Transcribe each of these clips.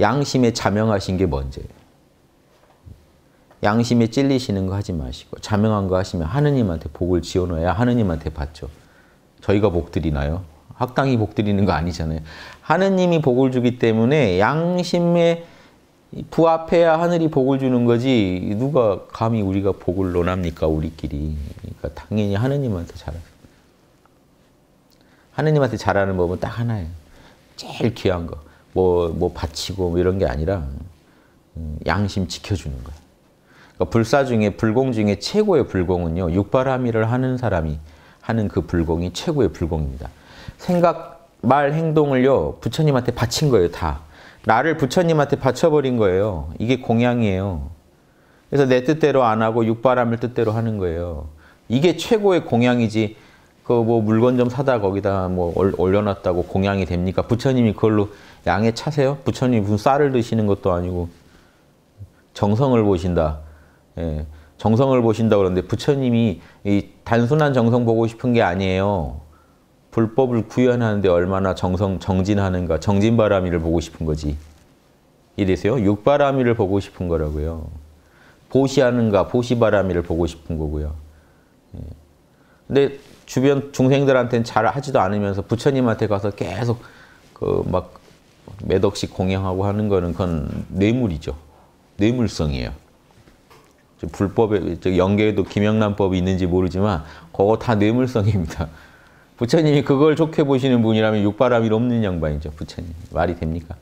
양심에 자명하신 게 먼저예요. 양심에 찔리시는 거 하지 마시고 자명한 거 하시면 하느님한테 복을 지어놔야 하느님한테 받죠. 저희가 복 드리나요? 학당이 복 드리는 거 아니잖아요. 하느님이 복을 주기 때문에 양심에 부합해야 하늘이 복을 주는 거지 누가 감히 우리가 복을 논합니까 우리끼리 그러니까 당연히 하느님한테 잘하 하느님한테 잘하는 법은 딱 하나예요. 제일 귀한 거. 뭐, 뭐 바치고 뭐 이런 게 아니라 음, 양심 지켜주는 거예요. 그러니까 불사 중에 불공 중에 최고의 불공은요. 육바라밀을 하는 사람이 하는 그 불공이 최고의 불공입니다. 생각, 말, 행동을요. 부처님한테 바친 거예요. 다. 나를 부처님한테 바쳐버린 거예요. 이게 공양이에요. 그래서 내 뜻대로 안 하고 육바람을 뜻대로 하는 거예요. 이게 최고의 공양이지 그뭐 물건 좀 사다 거기다 뭐 올려놨다고 공양이 됩니까? 부처님이 그걸로 양에 차세요? 부처님 무슨 쌀을 드시는 것도 아니고 정성을 보신다. 예. 정성을 보신다 그러는데 부처님이 이 단순한 정성 보고 싶은 게 아니에요. 불법을 구현하는데 얼마나 정성 정진하는가 정진바람이를 보고 싶은 거지. 이래서요. 육바람이를 보고 싶은 거라고요. 보시하는가 보시바람이를 보고 싶은 거고요. 예. 근데 주변 중생들한테는 잘 하지도 않으면서 부처님한테 가서 계속 그막몇 억씩 공양하고 하는 거는 그건 뇌물이죠. 뇌물성이에요. 불법에 연계에도 김영란법이 있는지 모르지만 그거 다 뇌물성입니다. 부처님이 그걸 좋게 보시는 분이라면 육바람이 없는 양반이죠. 부처님 말이 됩니까?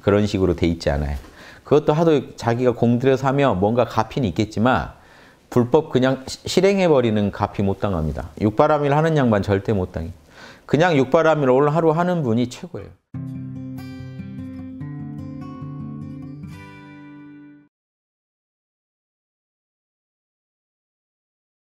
그런 식으로 돼 있지 않아요. 그것도 하도 자기가 공들여서 하면 뭔가 가핀이 있겠지만 불법 그냥 실행해버리는 갚이 못 당합니다. 육바람일 하는 양반 절대 못 당해. 그냥 육바람일 오늘 하루 하는 분이 최고예요.